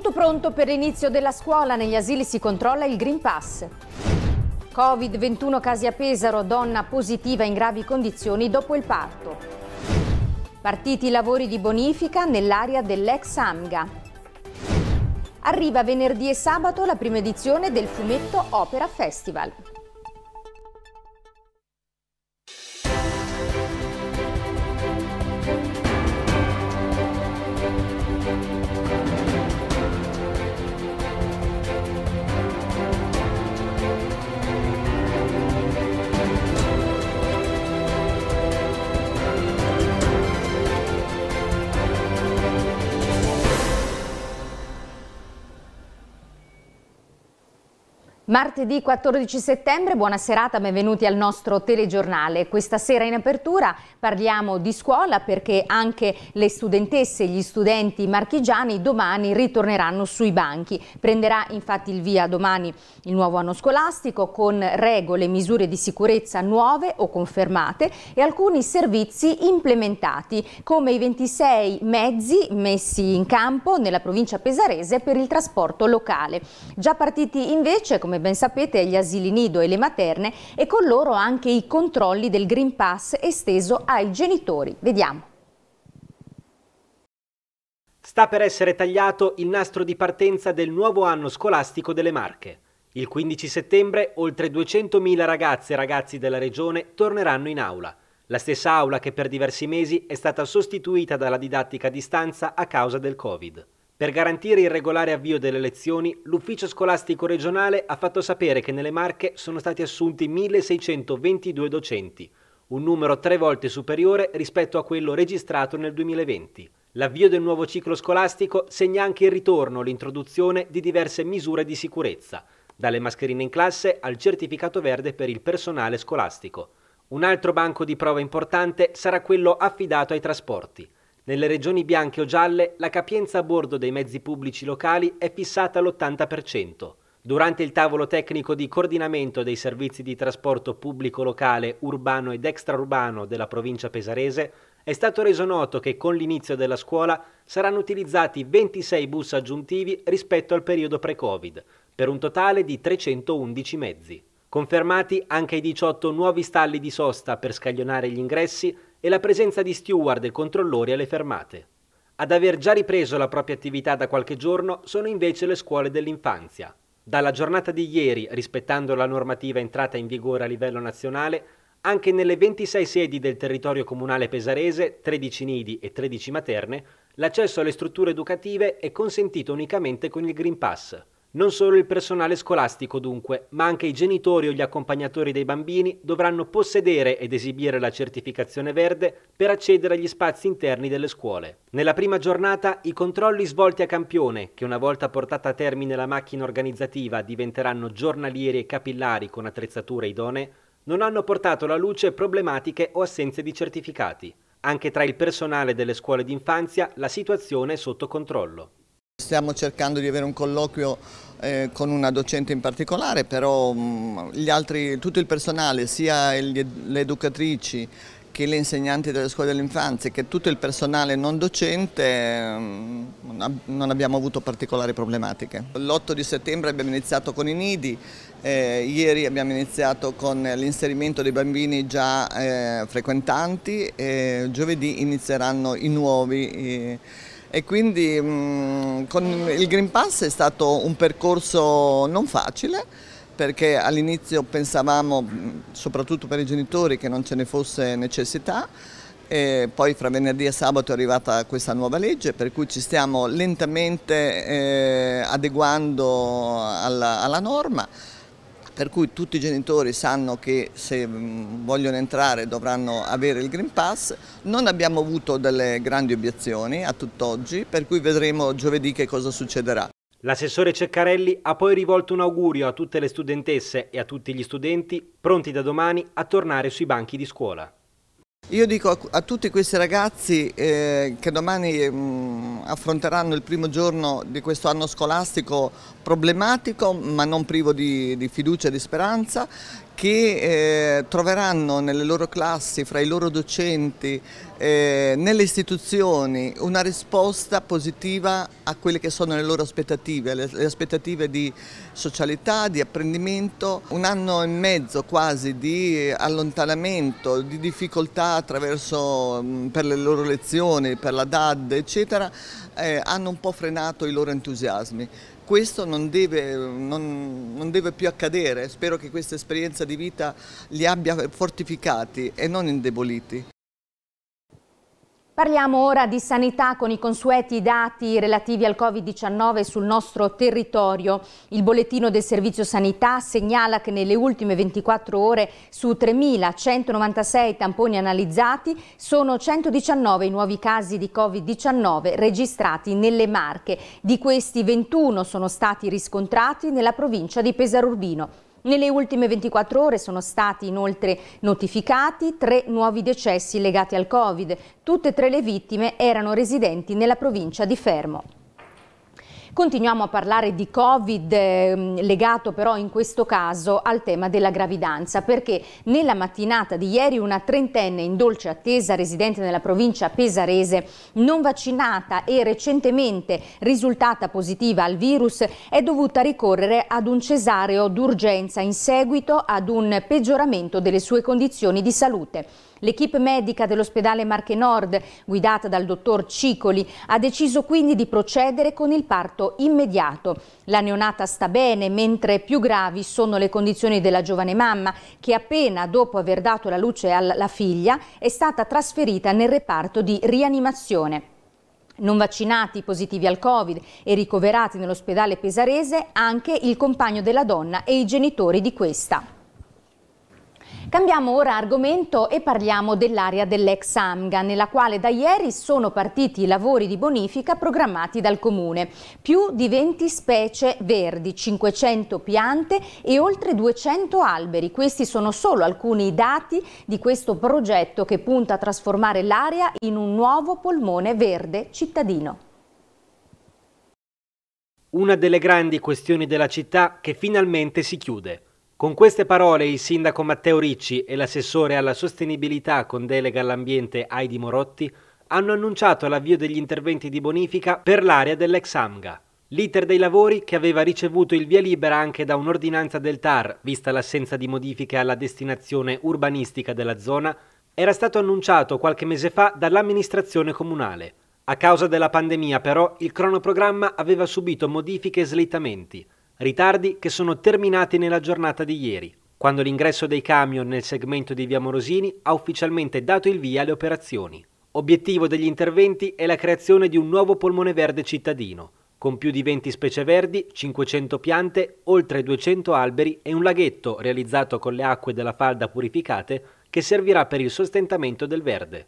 Tutto pronto per l'inizio della scuola, negli asili si controlla il Green Pass. Covid, 21 casi a Pesaro, donna positiva in gravi condizioni dopo il parto. Partiti i lavori di bonifica nell'area dell'ex Amga. Arriva venerdì e sabato la prima edizione del fumetto Opera Festival. Martedì 14 settembre, buona serata, benvenuti al nostro telegiornale. Questa sera in apertura parliamo di scuola perché anche le studentesse e gli studenti marchigiani domani ritorneranno sui banchi. Prenderà infatti il via domani il nuovo anno scolastico con regole e misure di sicurezza nuove o confermate e alcuni servizi implementati come i 26 mezzi messi in campo nella provincia pesarese per il trasporto locale. Già partiti invece come come ben sapete, gli asili nido e le materne e con loro anche i controlli del Green Pass esteso ai genitori. Vediamo. Sta per essere tagliato il nastro di partenza del nuovo anno scolastico delle Marche. Il 15 settembre oltre 200.000 ragazze e ragazzi della regione torneranno in aula. La stessa aula che per diversi mesi è stata sostituita dalla didattica a distanza a causa del Covid. Per garantire il regolare avvio delle lezioni, l'ufficio scolastico regionale ha fatto sapere che nelle Marche sono stati assunti 1.622 docenti, un numero tre volte superiore rispetto a quello registrato nel 2020. L'avvio del nuovo ciclo scolastico segna anche il ritorno all'introduzione di diverse misure di sicurezza, dalle mascherine in classe al certificato verde per il personale scolastico. Un altro banco di prova importante sarà quello affidato ai trasporti. Nelle regioni bianche o gialle la capienza a bordo dei mezzi pubblici locali è fissata all'80%. Durante il tavolo tecnico di coordinamento dei servizi di trasporto pubblico locale, urbano ed extraurbano della provincia pesarese, è stato reso noto che con l'inizio della scuola saranno utilizzati 26 bus aggiuntivi rispetto al periodo pre-Covid, per un totale di 311 mezzi. Confermati anche i 18 nuovi stalli di sosta per scaglionare gli ingressi e la presenza di steward e controllori alle fermate. Ad aver già ripreso la propria attività da qualche giorno sono invece le scuole dell'infanzia. Dalla giornata di ieri, rispettando la normativa entrata in vigore a livello nazionale, anche nelle 26 sedi del territorio comunale pesarese, 13 nidi e 13 materne, l'accesso alle strutture educative è consentito unicamente con il Green Pass. Non solo il personale scolastico dunque, ma anche i genitori o gli accompagnatori dei bambini dovranno possedere ed esibire la certificazione verde per accedere agli spazi interni delle scuole. Nella prima giornata i controlli svolti a campione, che una volta portata a termine la macchina organizzativa diventeranno giornalieri e capillari con attrezzature idonee, non hanno portato alla luce problematiche o assenze di certificati. Anche tra il personale delle scuole d'infanzia la situazione è sotto controllo. Stiamo cercando di avere un colloquio eh, con una docente in particolare, però mh, mm, altri, tutto il personale, sia il, le educatrici che le insegnanti delle scuole dell'infanzia, che tutto il personale non docente, mh, mm, non abbiamo avuto particolari problematiche. L'8 di settembre abbiamo iniziato con i nidi, eh, ieri abbiamo iniziato con l'inserimento dei bambini già eh, frequentanti, e giovedì inizieranno i nuovi. Eh, e quindi mh, mm, con il Green Pass è stato un percorso non facile perché all'inizio pensavamo, mm, soprattutto per i genitori, che non ce ne fosse necessità, e poi fra venerdì e sabato è arrivata questa nuova legge per cui ci stiamo lentamente eh, adeguando alla, alla norma per cui tutti i genitori sanno che se mm, vogliono entrare dovranno avere il Green Pass. Non abbiamo avuto delle grandi obiezioni a tutt'oggi, per cui vedremo giovedì che cosa succederà. L'assessore Ceccarelli ha poi rivolto un augurio a tutte le studentesse e a tutti gli studenti pronti da domani a tornare sui banchi di scuola. Io dico a, a tutti questi ragazzi eh, che domani mh, mm, affronteranno il primo giorno di questo anno scolastico problematico ma non privo di, di fiducia e di speranza che eh, troveranno nelle loro classi, fra i loro docenti, eh, nelle istituzioni una risposta positiva a quelle che sono le loro aspettative, le, le aspettative di socialità, di apprendimento, un anno e mezzo quasi di allontanamento, di difficoltà attraverso mm, per le loro lezioni, per la DAD eccetera, eh, hanno un po' frenato i loro entusiasmi questo non deve, non, non deve, più accadere, spero che questa esperienza di vita li abbia fortificati e non indeboliti. Parliamo ora di sanità con i consueti dati relativi al Covid-19 sul nostro territorio. Il bollettino del Servizio Sanità segnala che nelle ultime 24 ore su 3.196 tamponi analizzati sono 119 i nuovi casi di Covid-19 registrati nelle Marche. Di questi 21 sono stati riscontrati nella provincia di Pesarurbino. Nelle ultime 24 ore sono stati inoltre notificati tre nuovi decessi legati al Covid. Tutte e tre le vittime erano residenti nella provincia di Fermo. Continuiamo a parlare di Covid ehm, legato però in questo caso al tema della gravidanza perché nella mattinata di ieri una trentenne in dolce attesa residente nella provincia pesarese non vaccinata e recentemente risultata positiva al virus è dovuta ricorrere ad un cesareo d'urgenza in seguito ad un peggioramento delle sue condizioni di salute. L'equipe medica dell'ospedale Marche Nord, guidata dal dottor Cicoli, ha deciso quindi di procedere con il parto immediato. La neonata sta bene, mentre più gravi sono le condizioni della giovane mamma, che appena dopo aver dato la luce alla figlia è stata trasferita nel reparto di rianimazione. Non vaccinati, positivi al Covid e ricoverati nell'ospedale pesarese anche il compagno della donna e i genitori di questa. Cambiamo ora argomento e parliamo dell'area dell'ex Amga, nella quale da ieri sono partiti i lavori di bonifica programmati dal Comune. Più di 20 specie verdi, 500 piante e oltre 200 alberi. Questi sono solo alcuni dati di questo progetto che punta a trasformare l'area in un nuovo polmone verde cittadino. Una delle grandi questioni della città che finalmente si chiude con queste parole il sindaco Matteo Ricci e l'assessore alla sostenibilità con delega all'ambiente Heidi Morotti hanno annunciato l'avvio degli interventi di bonifica per l'area dell'ex AMGA. L'iter dei lavori, che aveva ricevuto il via libera anche da un'ordinanza del TAR, vista l'assenza di modifiche alla destinazione urbanistica della zona, era stato annunciato qualche mese fa dall'amministrazione comunale. A causa della pandemia, però, il cronoprogramma aveva subito modifiche e slittamenti ritardi che sono terminati nella giornata di ieri, quando l'ingresso dei camion nel segmento di Via Morosini ha ufficialmente dato il via alle operazioni. Obiettivo degli interventi è la creazione di un nuovo polmone verde cittadino, con più di 20 specie verdi, 500 piante, oltre 200 alberi e un laghetto realizzato con le acque della falda purificate che servirà per il sostentamento del verde.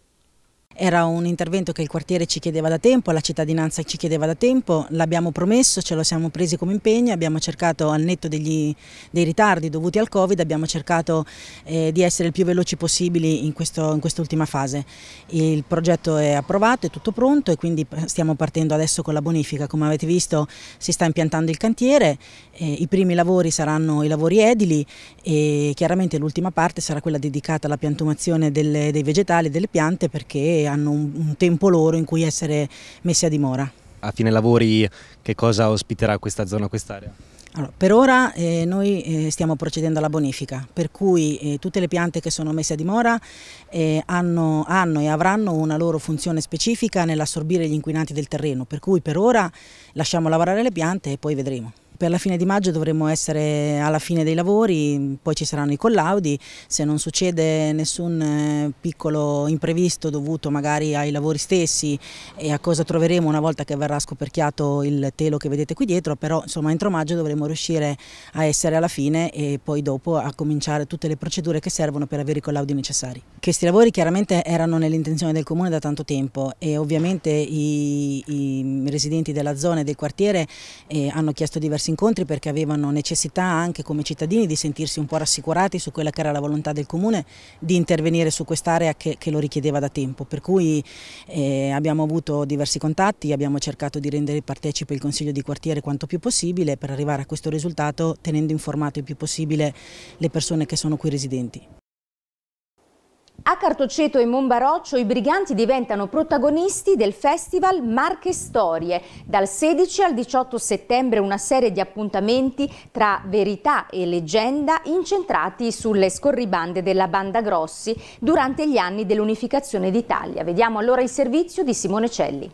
Era un intervento che il quartiere ci chiedeva da tempo, la cittadinanza ci chiedeva da tempo, l'abbiamo promesso, ce lo siamo presi come impegno, abbiamo cercato al netto degli, dei ritardi dovuti al Covid, abbiamo cercato eh, di essere il più veloci possibili in, in quest'ultima fase. Il progetto è approvato, è tutto pronto e quindi stiamo partendo adesso con la bonifica. Come avete visto si sta impiantando il cantiere, eh, i primi lavori saranno i lavori edili e chiaramente l'ultima parte sarà quella dedicata alla piantumazione delle, dei vegetali e delle piante perché hanno un, un tempo loro in cui essere messi a dimora. A fine lavori che cosa ospiterà questa zona, quest'area? Allora, per ora eh, noi eh, stiamo procedendo alla bonifica, per cui eh, tutte le piante che sono messe a dimora eh, hanno, hanno, e avranno una loro funzione specifica nell'assorbire gli inquinanti del terreno, per cui per ora lasciamo lavorare le piante e poi vedremo per la fine di maggio dovremo essere alla fine dei lavori, poi ci saranno i collaudi, se non succede nessun eh, piccolo imprevisto dovuto magari ai lavori stessi e a cosa troveremo una volta che verrà scoperchiato il telo che vedete qui dietro, però insomma entro maggio dovremo riuscire a essere alla fine e poi dopo a cominciare tutte le procedure che servono per avere i collaudi necessari. Questi lavori chiaramente erano nell'intenzione del Comune da tanto tempo e ovviamente i, i residenti della zona e del quartiere eh, hanno chiesto diversi incontri perché avevano necessità anche come cittadini di sentirsi un po' rassicurati su quella che era la volontà del Comune di intervenire su quest'area che, che, lo richiedeva da tempo. Per cui eh, abbiamo avuto diversi contatti, abbiamo cercato di rendere partecipe il Consiglio di quartiere quanto più possibile per arrivare a questo risultato tenendo informato il più possibile le persone che sono qui residenti. A Cartoceto e Monbaroccio i briganti diventano protagonisti del festival Marche Storie. Dal 16 al 18 settembre una serie di appuntamenti tra verità e leggenda incentrati sulle scorribande della Banda Grossi durante gli anni dell'unificazione d'Italia. Vediamo allora il servizio di Simone Celli.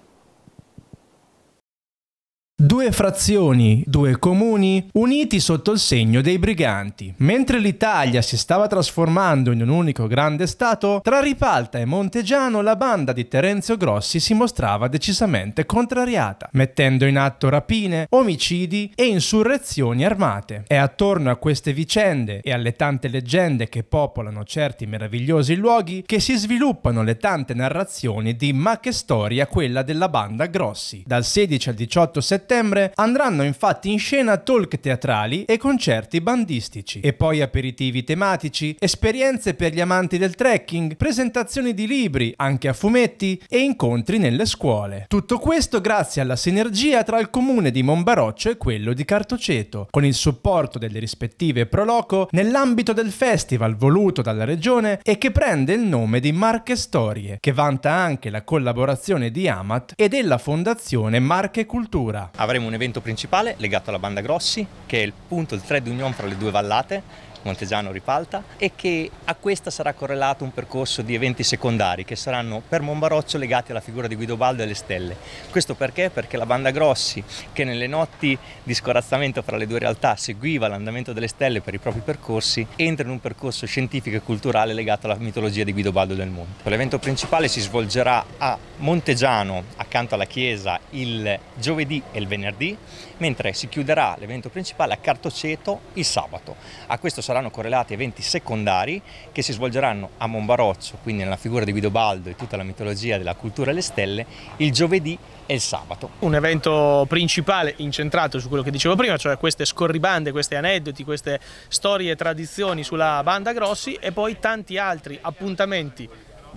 Due frazioni, due comuni, uniti sotto il segno dei briganti. Mentre l'Italia si stava trasformando in un unico grande stato, tra Ripalta e Montegiano la banda di Terenzio Grossi si mostrava decisamente contrariata, mettendo in atto rapine, omicidi e insurrezioni armate. È attorno a queste vicende e alle tante leggende che popolano certi meravigliosi luoghi che si sviluppano le tante narrazioni di ma che storia quella della banda Grossi. Dal 16 al 18 settembre settembre andranno infatti in scena talk teatrali e concerti bandistici, e poi aperitivi tematici, esperienze per gli amanti del trekking, presentazioni di libri, anche a fumetti, e incontri nelle scuole. Tutto questo grazie alla sinergia tra il comune di Monbaroccio e quello di Cartoceto, con il supporto delle rispettive Proloco nell'ambito del festival voluto dalla regione e che prende il nome di Marche Storie, che vanta anche la collaborazione di Amat e della fondazione Marche Cultura. Avremo un evento principale legato alla banda Grossi, che è il punto, il thread union fra le due vallate, Montegiano e Ripalta, e che a questa sarà correlato un percorso di eventi secondari che saranno per Monbaroccio legati alla figura di Guido Baldo e alle stelle. Questo perché? Perché la banda Grossi, che nelle notti di scorazzamento fra le due realtà seguiva l'andamento delle stelle per i propri percorsi, entra in un percorso scientifico e culturale legato alla mitologia di Guido Baldo del Monte. L'evento principale si svolgerà a Montegiano, accanto alla chiesa, il giovedì e il il venerdì, mentre si chiuderà l'evento principale a Cartoceto il sabato. A questo saranno correlati eventi secondari che si svolgeranno a Monbaroccio, quindi nella figura di Guido Baldo e tutta la mitologia della cultura e le stelle, il giovedì e il sabato. Un evento principale incentrato su quello che dicevo prima, cioè queste scorribande, questi aneddoti, queste storie e tradizioni sulla banda Grossi e poi tanti altri appuntamenti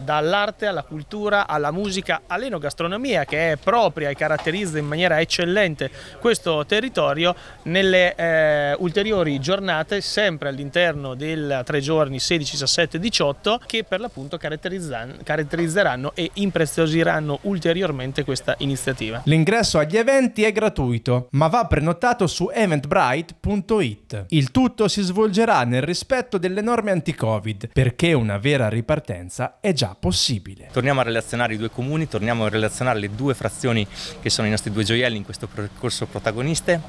dall'arte alla cultura, alla musica, all'enogastronomia che è propria e caratterizza in maniera eccellente questo territorio nelle eh, ulteriori giornate sempre all'interno dei tre giorni 16, 17, 18 che per l'appunto caratterizzeranno e impreziosiranno ulteriormente questa iniziativa. L'ingresso agli eventi è gratuito ma va prenotato su eventbrite.it. Il tutto si svolgerà nel rispetto delle norme anti-covid perché una vera ripartenza è già già possibile. Torniamo a relazionare i due comuni, torniamo a relazionare le due frazioni che sono i nostri due gioielli in questo percorso protagoniste,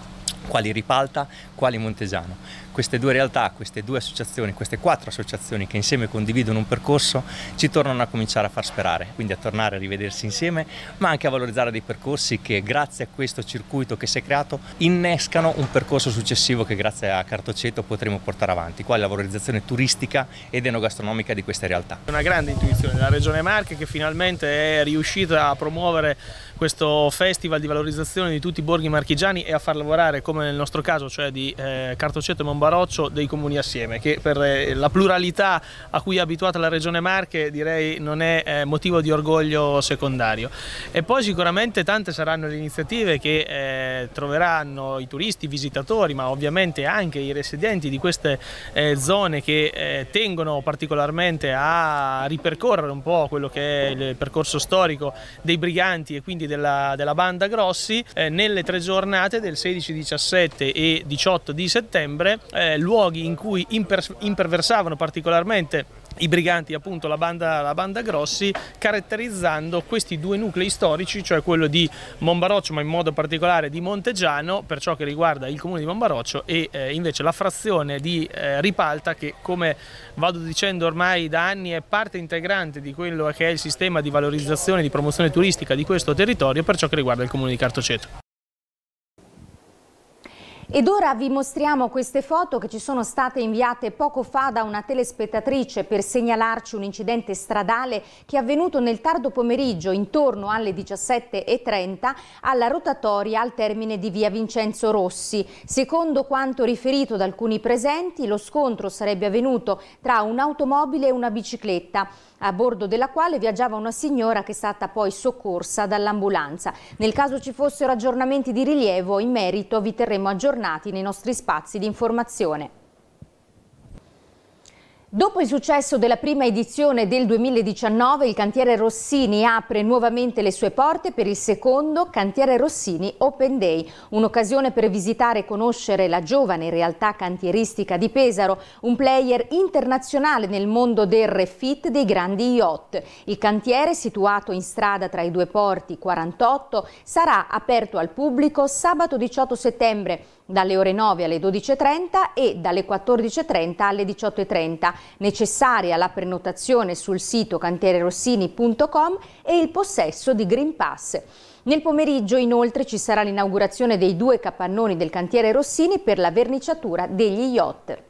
quali Ripalta, quali Montesano queste due realtà, queste due associazioni, queste quattro associazioni che insieme condividono un percorso, ci tornano a cominciare a far sperare, quindi a tornare a rivedersi insieme, ma anche a valorizzare dei percorsi che grazie a questo circuito che si è creato innescano un percorso successivo che grazie a Cartoceto potremo portare avanti, quale la valorizzazione turistica ed enogastronomica di queste realtà. Una grande intuizione della Regione Marche che finalmente è riuscita a promuovere questo festival di valorizzazione di tutti i borghi marchigiani e a far lavorare, come nel nostro caso, cioè di eh, Cartoceto e Monbaroccio, dei comuni assieme, che per eh, la pluralità a cui è abituata la Regione Marche direi non è eh, motivo di orgoglio secondario. E poi sicuramente tante saranno le iniziative che eh, troveranno i turisti, i visitatori, ma ovviamente anche i residenti di queste eh, zone che eh, tengono particolarmente a ripercorrere un po' quello che è il percorso storico dei briganti e quindi della, della banda Grossi eh, nelle tre giornate del 16, 17 e 18 di settembre, eh, luoghi in cui imper imperversavano particolarmente i briganti, appunto la banda, la banda, Grossi, caratterizzando questi due nuclei storici, cioè quello di Monbaroccio, ma in modo particolare di Montegiano, per ciò che riguarda il comune di Monbaroccio, e eh, invece la frazione di eh, Ripalta, che come vado dicendo ormai da anni è parte integrante di quello che è il sistema di valorizzazione e di promozione turistica di questo territorio, per ciò che riguarda il comune di Cartoceto. Ed ora vi mostriamo queste foto che ci sono state inviate poco fa da una telespettatrice per segnalarci un incidente stradale che è avvenuto nel tardo pomeriggio intorno alle 17.30 alla rotatoria al termine di via Vincenzo Rossi. Secondo quanto riferito da alcuni presenti, lo scontro sarebbe avvenuto tra un'automobile e una bicicletta a bordo della quale viaggiava una signora che è stata poi soccorsa dall'ambulanza. Nel caso ci fossero aggiornamenti di rilievo in merito vi terremo aggiornati bentornati nei nostri spazi di informazione. Dopo il successo della prima edizione del 2019, il cantiere Rossini apre nuovamente le sue porte per il secondo Cantiere Rossini Open Day, un'occasione per visitare e conoscere la giovane realtà cantieristica di Pesaro, un player internazionale nel mondo del refit dei grandi yacht. Il cantiere, situato in strada tra i due porti 48, sarà aperto al pubblico sabato 18 settembre dalle ore 9 alle 12.30 e dalle 14.30 alle 18.30. Necessaria la prenotazione sul sito cantiererossini.com e il possesso di Green Pass. Nel pomeriggio inoltre ci sarà l'inaugurazione dei due capannoni del cantiere Rossini per la verniciatura degli yacht.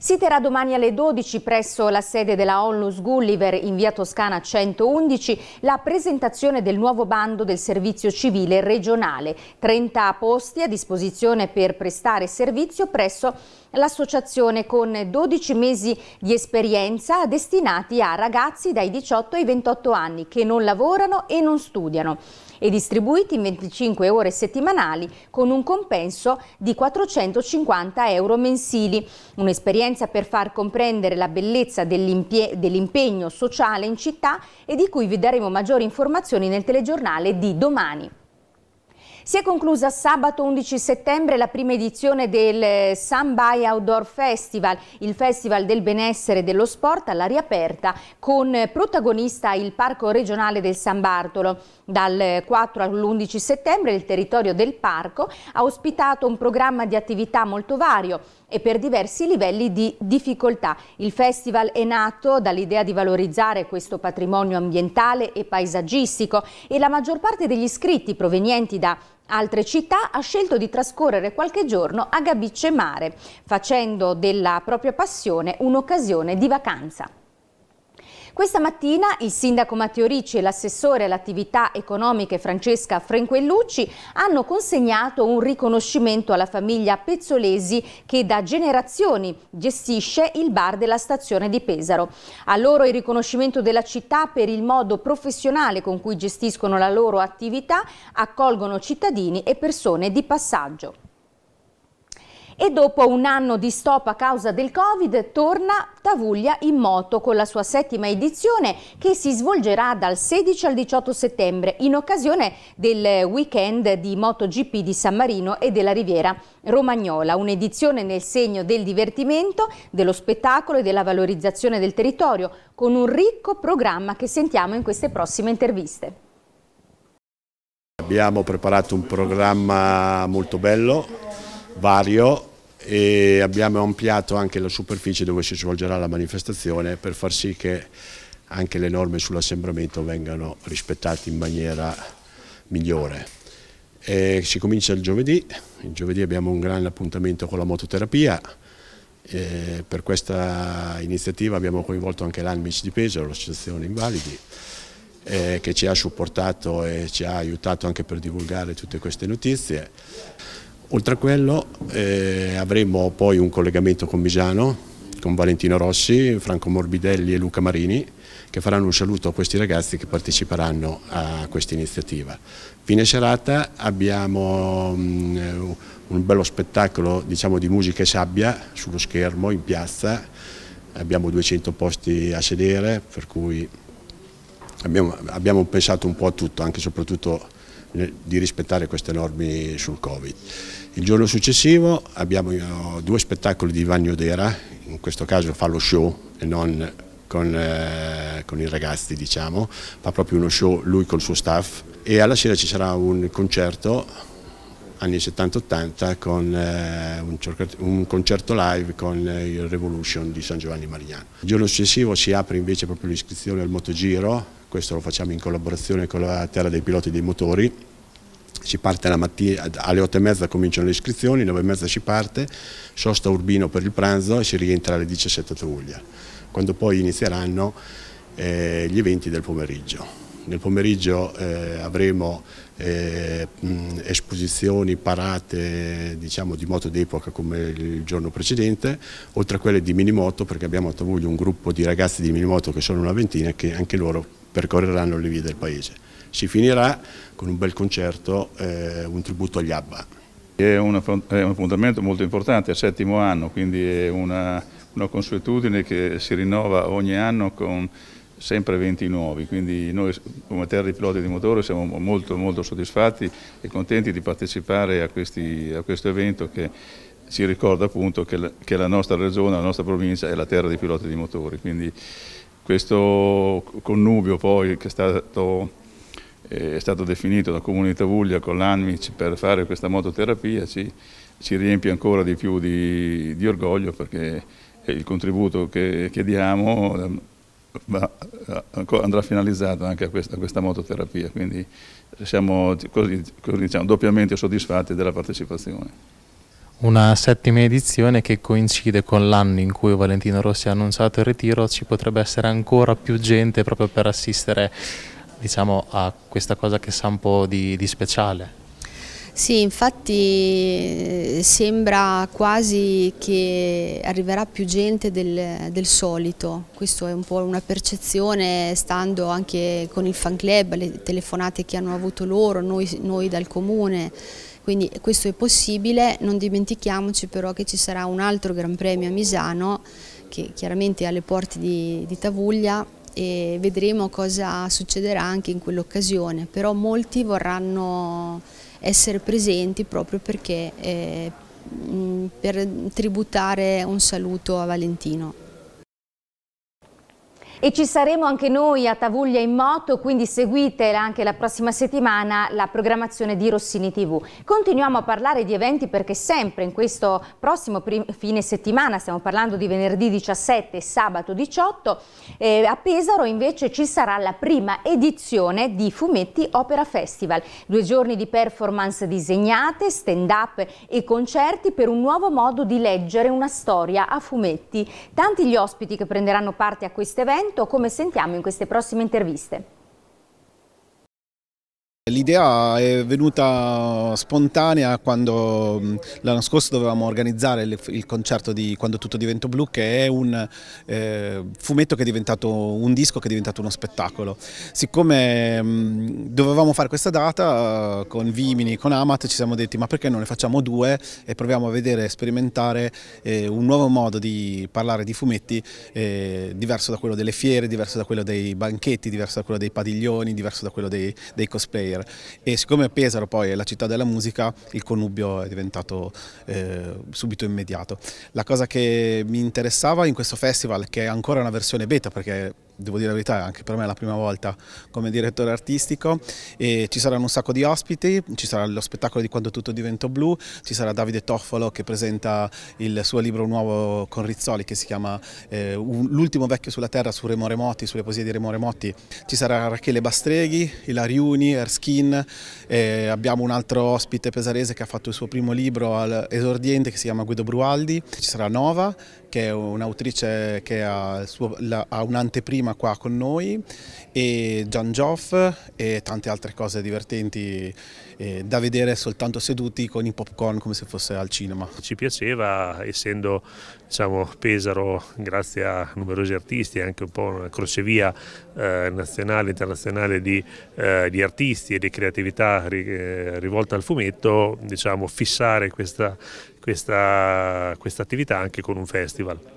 Si terrà domani alle 12 presso la sede della Onlus Gulliver in via Toscana 111 la presentazione del nuovo bando del servizio civile regionale. 30 posti a disposizione per prestare servizio presso l'associazione con 12 mesi di esperienza destinati a ragazzi dai 18 ai 28 anni che non lavorano e non studiano e distribuiti in 25 ore settimanali con un compenso di 450 euro mensili. Un'esperienza per far comprendere la bellezza dell'impegno sociale in città e di cui vi daremo maggiori informazioni nel telegiornale di domani. Si è conclusa sabato 11 settembre la prima edizione del eh, Sambai Outdoor Festival, il festival del benessere e dello sport all'aria aperta con protagonista il Parco regionale del San Bartolo. Dal 4 eh, all'11 settembre il territorio del parco ha ospitato un programma di attività molto vario e per diversi livelli di difficoltà. Il festival è nato dall'idea di valorizzare questo patrimonio ambientale e paesaggistico e la maggior parte degli iscritti provenienti da altre città, ha scelto di trascorrere qualche giorno a Gabicce Mare, facendo della propria passione un'occasione di vacanza. Questa mattina il sindaco Matteo Ricci e l'assessore all'attività economiche Francesca Frenquellucci hanno consegnato un riconoscimento alla famiglia Pezzolesi che da generazioni gestisce il bar della stazione di Pesaro. A loro il riconoscimento della città per il modo professionale con cui gestiscono la loro attività, accolgono cittadini e persone di passaggio. E dopo un anno di stop a causa del Covid torna Tavuglia in moto con la sua settima edizione che si svolgerà dal 16 al 18 settembre in occasione del weekend di MotoGP di San Marino e della Riviera Romagnola. Un'edizione nel segno del divertimento, dello spettacolo e della valorizzazione del territorio con un ricco programma che sentiamo in queste prossime interviste. Abbiamo preparato un programma molto bello, vario, e abbiamo ampliato anche la superficie dove si svolgerà la manifestazione per far sì che anche le norme sull'assembramento vengano rispettate in maniera migliore. E si comincia il giovedì, il giovedì abbiamo un grande appuntamento con la mototerapia, e per questa iniziativa abbiamo coinvolto anche l'ANMIS di Pesaro, l'associazione Invalidi, eh, che ci ha supportato e ci ha aiutato anche per divulgare tutte queste notizie. Oltre a quello eh, avremo poi un collegamento con Misano, con Valentino Rossi, Franco Morbidelli e Luca Marini che faranno un saluto a questi ragazzi che parteciperanno a questa iniziativa. Fine serata abbiamo um, un bello spettacolo diciamo, di musica e sabbia sullo schermo in piazza, abbiamo 200 posti a sedere per cui abbiamo, abbiamo pensato un po' a tutto, anche e soprattutto di rispettare queste norme sul Covid. Il giorno successivo abbiamo eh, due spettacoli di Vagno d'Era, in questo caso fa lo show e non con, eh, con, i ragazzi, diciamo, fa proprio uno show lui col suo staff e alla sera ci sarà un concerto anni 70-80 con eh, un, un, concerto live con eh, il Revolution di San Giovanni Mariano. Il giorno successivo si apre invece proprio l'iscrizione al motogiro questo lo facciamo in collaborazione con la terra dei piloti dei motori, si parte la mattina, alle 8 e mezza cominciano le iscrizioni, alle 9 e mezza si parte, sosta urbino per il pranzo e si rientra alle 17 truglia, quando poi inizieranno eh, gli eventi del pomeriggio. Nel pomeriggio eh, avremo eh, esposizioni, parate diciamo, di moto d'epoca come il giorno precedente, oltre a quelle di minimoto perché abbiamo a Tavuglio un gruppo di ragazzi di minimoto che sono una ventina che anche loro percorreranno le vie del paese. Si finirà con un bel concerto, eh, un tributo agli Abba. È un, è un appuntamento molto importante, è il settimo anno, quindi è una, una consuetudine che si rinnova ogni anno con sempre eventi nuovi, quindi noi come Terri Piloti di Motore siamo molto, molto soddisfatti e contenti di partecipare a, questi, a questo evento che ci ricorda appunto che la, che la nostra regione, la nostra provincia è la terra dei piloti di motori, quindi questo connubio poi che è stato, eh, è stato definito da Comunità di con l'ANMIC per fare questa mototerapia ci, ci riempie ancora di più di, di orgoglio perché il contributo che, che diamo ehm, va, andrà finalizzato anche a questa, a questa mototerapia, quindi siamo così, così diciamo, doppiamente soddisfatti della partecipazione una settima edizione che coincide con l'anno in cui Valentino Rossi ha annunciato il ritiro, ci potrebbe essere ancora più gente proprio per assistere diciamo, a questa cosa che sa un po' di, di speciale. Sì, infatti eh, sembra quasi che arriverà più gente del, del, solito, questa è un po' una percezione stando anche con il fan club, le telefonate che hanno avuto loro, noi, noi dal comune. Quindi questo è possibile, non dimentichiamoci però che ci sarà un altro Gran Premio a Misano che chiaramente è alle porte di, di Tavuglia e vedremo cosa succederà anche in quell'occasione, però molti vorranno essere presenti proprio perché eh, per tributare un saluto a Valentino. E ci saremo anche noi a Tavuglia in moto, quindi seguite anche la prossima settimana la programmazione di Rossini TV. Continuiamo a parlare di eventi perché sempre in questo prossimo fine settimana, stiamo parlando di venerdì 17 e sabato 18, eh, a Pesaro invece ci sarà la prima edizione di Fumetti Opera Festival. Due giorni di performance disegnate, stand-up e concerti per un nuovo modo di leggere una storia a fumetti. Tanti gli ospiti che prenderanno parte a questo evento Salento come sentiamo in queste prossime interviste. L'idea è venuta spontanea quando mm, l'anno scorso dovevamo organizzare il concerto di Quando tutto divento blu che è un eh, fumetto che è diventato un disco che è diventato uno spettacolo. Siccome mh, mm, dovevamo fare questa data eh, con Vimini, con Amat ci siamo detti ma perché non ne facciamo due e proviamo a vedere, e sperimentare eh, un nuovo modo di parlare di fumetti eh, diverso da quello delle fiere, diverso da quello dei banchetti, diverso da quello dei padiglioni, diverso da quello dei, dei cosplayer carriera e siccome Pesaro poi è la città della musica il connubio è diventato eh, subito immediato. La cosa che mi interessava in questo festival che è ancora una versione beta perché devo dire la verità, anche per me è la prima volta come direttore artistico. E ci saranno un sacco di ospiti, ci sarà lo spettacolo di Quando tutto divento blu, ci sarà Davide Toffolo che presenta il suo libro nuovo con Rizzoli che si chiama eh, L'ultimo vecchio sulla terra su Remo Remotti, sulle poesie di Remo Remotti. Ci sarà Rachele Bastreghi, Ilariuni, Erskine, eh, abbiamo un altro ospite pesarese che ha fatto il suo primo libro esordiente che si chiama Guido Brualdi, ci sarà Nova che è un'autrice che ha, ha un'anteprima programma qua con noi e Gian Joff e tante altre cose divertenti eh, da vedere soltanto seduti con i popcorn come se fosse al cinema. Ci piaceva essendo diciamo, Pesaro grazie a numerosi artisti anche un po' una crocevia eh, nazionale internazionale di, eh, di, artisti e di creatività ri, eh, rivolta al fumetto diciamo, fissare questa, questa, questa attività anche con un festival.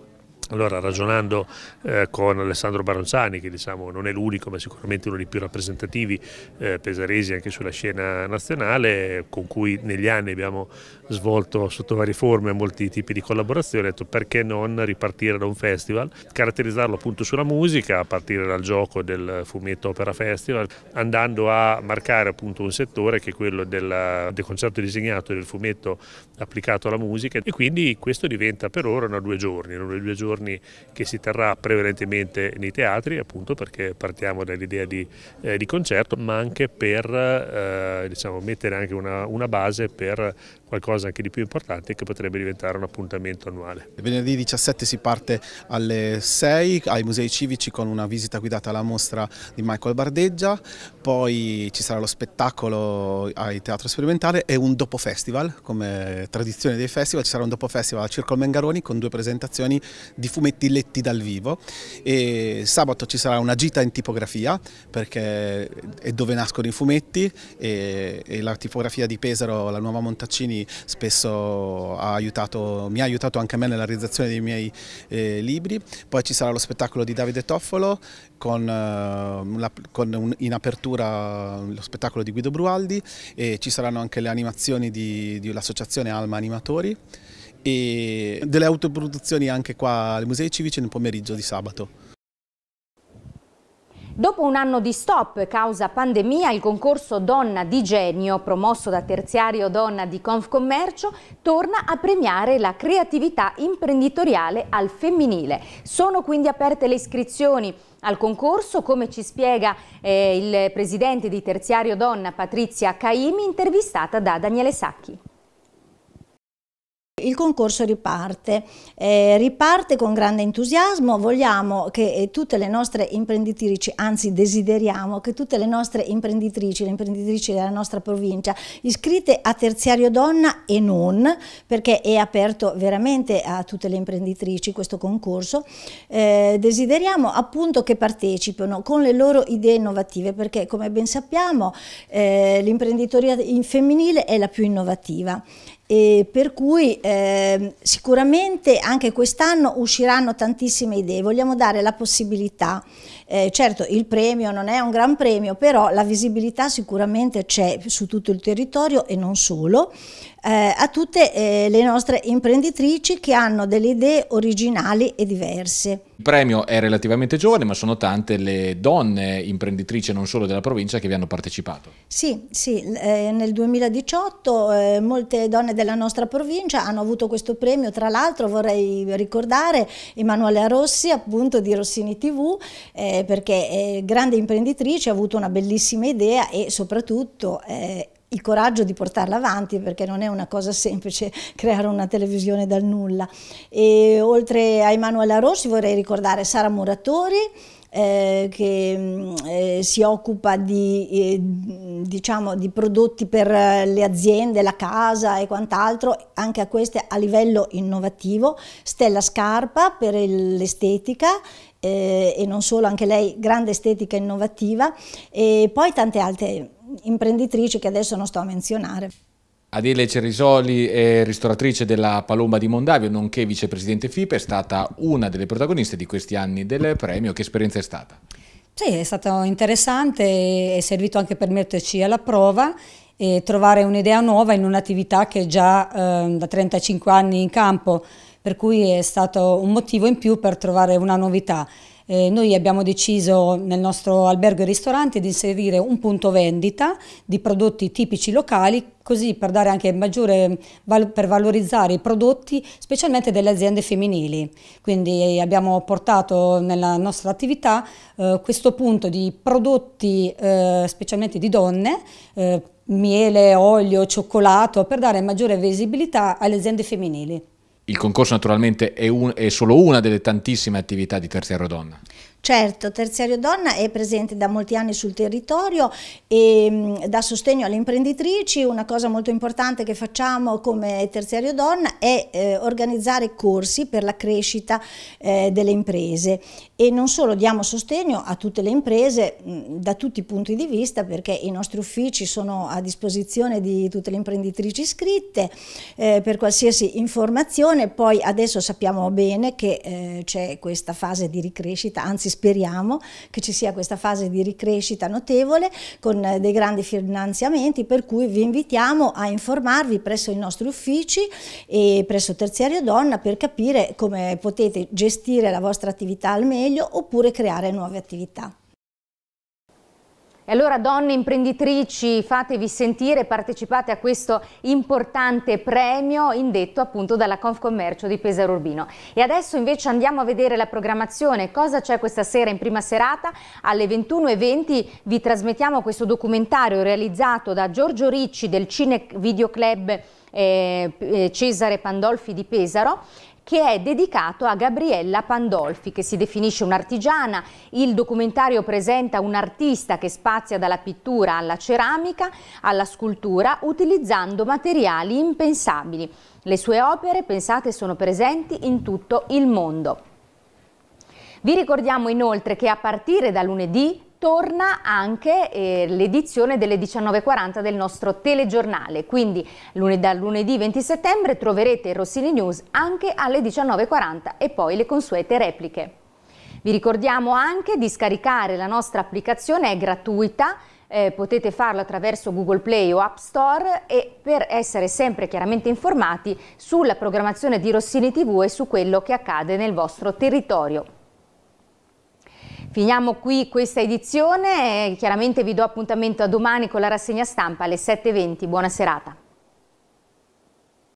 Allora, ragionando eh, con Alessandro Baronzani, che diciamo, non è l'unico ma sicuramente uno dei più rappresentativi eh, pesaresi anche sulla scena nazionale, con cui negli anni abbiamo svolto sotto varie forme molti tipi di collaborazione, ho detto perché non ripartire da un festival, caratterizzarlo appunto sulla musica, a partire dal gioco del Fumetto Opera Festival, andando a marcare appunto un settore che è quello della, del concerto disegnato e del fumetto applicato alla musica e quindi questo diventa per ora una due giorni, una due giorni giorni che si terrà prevalentemente nei teatri, appunto perché partiamo dall'idea di, eh, di, concerto, ma anche per eh, diciamo, mettere anche una, una base per qualcosa anche di più importante che potrebbe diventare un appuntamento annuale. Venerdì 17 si parte alle 6 ai musei civici con una visita guidata alla mostra di Michael Bardeggia, poi ci sarà lo spettacolo ai Teatro Sperimentale e un dopo festival, come tradizione dei festival, ci sarà un dopo festival al Circo Mengaroni con due presentazioni di fumetti letti dal vivo e sabato ci sarà una gita in tipografia perché è dove nascono i fumetti e, e la tipografia di Pesaro, la nuova Montaccini spesso ha aiutato, mi ha aiutato anche a me nella realizzazione dei miei eh, libri. Poi ci sarà lo spettacolo di Davide Toffolo con, eh, la, con un, in apertura lo spettacolo di Guido Brualdi e ci saranno anche le animazioni di, dell'associazione Alma Animatori e delle autoproduzioni anche qua al Museo Civici nel pomeriggio di sabato. Dopo un anno di stop causa pandemia, il concorso Donna di Genio, promosso da Terziario Donna di Confcommercio, torna a premiare la creatività imprenditoriale al femminile. Sono quindi aperte le iscrizioni al concorso, come ci spiega eh, il presidente di Terziario Donna Patrizia Caimi, intervistata da Daniele Sacchi. Il concorso riparte, eh, riparte con grande entusiasmo, vogliamo che eh, tutte le nostre imprenditrici, anzi desideriamo che tutte le nostre imprenditrici, le imprenditrici della nostra provincia, iscritte a terziario donna e non, perché è aperto veramente a tutte le imprenditrici questo concorso, eh, desideriamo appunto che partecipino con le loro idee innovative, perché come ben sappiamo eh, l'imprenditoria femminile è la più innovativa. E per cui eh, sicuramente anche quest'anno usciranno tantissime idee, vogliamo dare la possibilità eh, certo, il premio non è un gran premio, però la visibilità sicuramente c'è su tutto il territorio e non solo, eh, a tutte eh, le nostre imprenditrici che hanno delle idee originali e diverse. Il premio è relativamente giovane, ma sono tante le donne imprenditrici non solo della provincia che vi hanno partecipato. Sì, sì eh, nel 2018 eh, molte donne della nostra provincia hanno avuto questo premio, tra l'altro vorrei ricordare Emanuela Rossi appunto di Rossini TV, eh, perché è eh, grande imprenditrice, ha avuto una bellissima idea e soprattutto eh, il coraggio di portarla avanti perché non è una cosa semplice creare una televisione dal nulla. E, oltre a Emanuela Rossi vorrei ricordare Sara Muratori, eh, che mm, eh, si occupa di, eh, diciamo, di, prodotti per eh, le aziende, la casa e quant'altro, anche a queste a livello innovativo, Stella Scarpa per l'estetica eh, e non solo, anche lei grande estetica innovativa e poi tante altre imprenditrici che adesso non sto a menzionare. Adele Cerisoli è ristoratrice della Palomba di Mondavio, nonché vicepresidente FIP, è stata una delle protagoniste di questi anni del premio. Che esperienza è stata? Sì, è stato interessante, è servito anche per metterci alla prova e trovare un'idea nuova in un'attività che già eh, da 35 anni in campo per cui è stato un motivo in più per trovare una novità. Eh, noi abbiamo deciso nel nostro albergo e ristorante di inserire un punto vendita di prodotti tipici locali così per dare anche maggiore per valorizzare i prodotti specialmente delle aziende femminili quindi abbiamo portato nella nostra attività eh, questo punto di prodotti eh, specialmente di donne eh, miele, olio, cioccolato per dare maggiore visibilità alle aziende femminili il concorso naturalmente è, un, è solo una delle tantissime attività di Terziario Donna. Certo, Terziario Donna è presente da molti anni sul territorio e mm, dà sostegno alle imprenditrici. Una cosa molto importante che facciamo come Terziario Donna è eh, organizzare corsi per la crescita eh, delle imprese e non solo diamo sostegno a tutte le imprese mm, da tutti i punti di vista perché i nostri uffici sono a disposizione di tutte le imprenditrici iscritte eh, per qualsiasi informazione, poi adesso sappiamo bene che eh, c'è questa fase di ricrescita, anzi speriamo che ci sia questa fase di ricrescita notevole con eh, dei grandi finanziamenti per cui vi invitiamo a informarvi presso i nostri uffici e presso Terziario Donna per capire come potete gestire la vostra attività al meglio meglio oppure creare nuove attività. E allora donne imprenditrici fatevi sentire, partecipate a questo importante premio indetto appunto dalla Confcommercio di Pesaro Urbino. E adesso invece andiamo a vedere la programmazione, cosa c'è questa sera in prima serata. Alle 21.20 vi trasmettiamo questo documentario realizzato da Giorgio Ricci del Cine Videoclub eh, eh Cesare Pandolfi di Pesaro che è dedicato a Gabriella Pandolfi, che si definisce un'artigiana. Il documentario presenta un artista che spazia dalla pittura alla ceramica, alla scultura, utilizzando materiali impensabili. Le sue opere, pensate, sono presenti in tutto il mondo. Vi ricordiamo inoltre che a partire da lunedì torna anche eh, l'edizione delle 19.40 del nostro telegiornale, quindi lunedì, dal lunedì 20 settembre troverete Rossini News anche alle 19.40 e poi le consuete repliche. Vi ricordiamo anche di scaricare la nostra applicazione, è gratuita, eh, potete farlo attraverso Google Play o App Store e per essere sempre chiaramente informati sulla programmazione di Rossini TV e su quello che accade nel vostro territorio. Finiamo qui questa edizione, chiaramente vi do appuntamento a domani con la rassegna stampa alle 7.20. Buona serata.